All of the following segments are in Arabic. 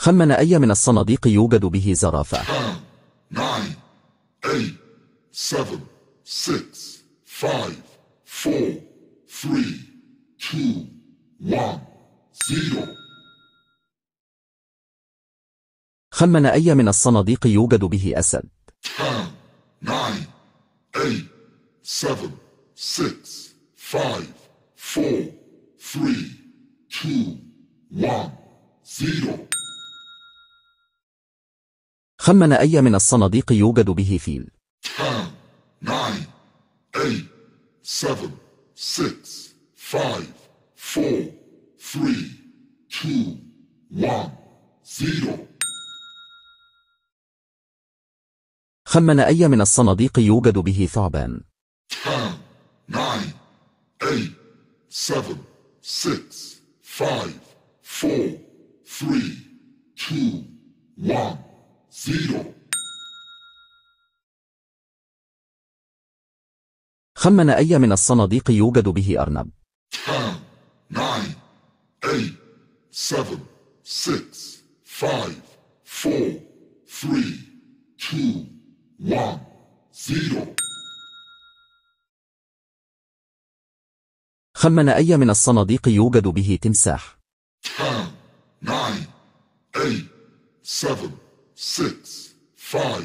خمن أي من الصناديق يوجد به زرافة 9 خمن أي من الصناديق يوجد به أسد 10 9 8 7 6 5 4 3 2 1 خمن أي من الصناديق يوجد به فيل 10 9 8 7 6 5 4 3 2 1 0 خمن أي من الصناديق يوجد به ثعبان 10 9 8 7 6 5 4 3 2 خمن أي من الصناديق يوجد به أرنب 10, 9, 8, 7, 6, 5, 4, 3, 2, 1, 0 خمن أي من الصناديق يوجد به تمساح 10, 9, 8, 7, 6, 5,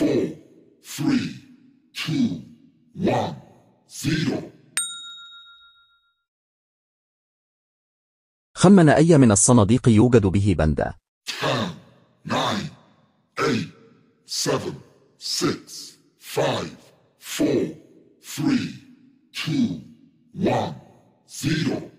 4, 3, 2, خمن أي من الصناديق يوجد به بندا. 10, 9, 8, 7, 6, 5, 4, 3, 2, 1, 0.